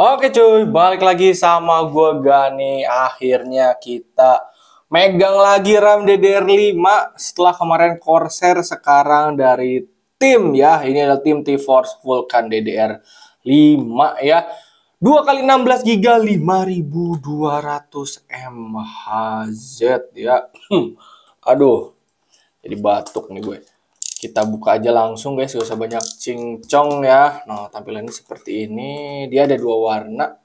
Oke cuy, balik lagi sama gue Gani. Akhirnya kita megang lagi RAM DDR5 setelah kemarin Corsair sekarang dari tim ya. Ini adalah tim T-Force Vulcan DDR5 ya. 2 kali 16 giga 5200 MHz ya. Hmm. Aduh. Jadi batuk nih gue kita buka aja langsung guys gak usah banyak cincong ya nah tampilannya seperti ini dia ada dua warna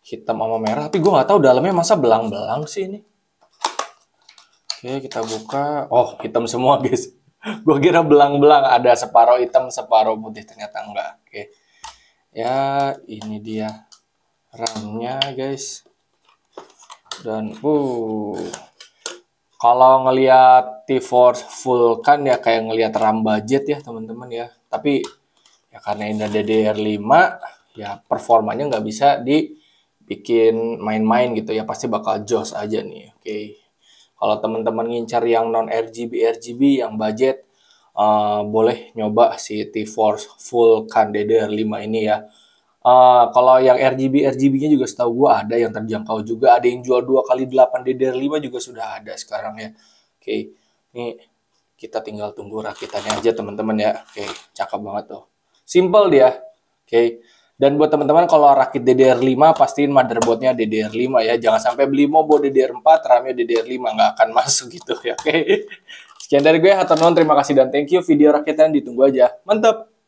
hitam sama merah tapi gue nggak tahu dalamnya masa belang-belang sih ini oke kita buka oh hitam semua guys gue kira belang-belang ada separuh hitam separuh putih ternyata enggak oke ya ini dia ramnya guys dan uh kalau ngelihat T-Force Vulcan ya kayak ngelihat RAM budget ya teman-teman ya. Tapi ya karena ini DDR5 ya performanya nggak bisa dibikin main-main gitu ya pasti bakal jos aja nih. Oke. Okay. Kalau teman-teman ngincar yang non RGB RGB yang budget uh, boleh nyoba si T-Force Vulcan DDR5 ini ya. Uh, kalau yang RGB RGB-nya juga setahu gue ada yang terjangkau juga, ada yang jual dua kali 8 DDR5 juga sudah ada sekarang ya. Oke. Okay. ini kita tinggal tunggu rakitannya aja teman-teman ya. Oke, okay. cakep banget tuh. Simple dia. Oke. Okay. Dan buat teman-teman kalau rakit DDR5 pastiin motherboardnya DDR5 ya. Jangan sampai beli Mobo DDR4, RAM-nya DDR5 nggak akan masuk gitu ya. Oke. Okay. Sekian dari gue Hatonon, terima kasih dan thank you. Video rakitan ditunggu aja. Mantap.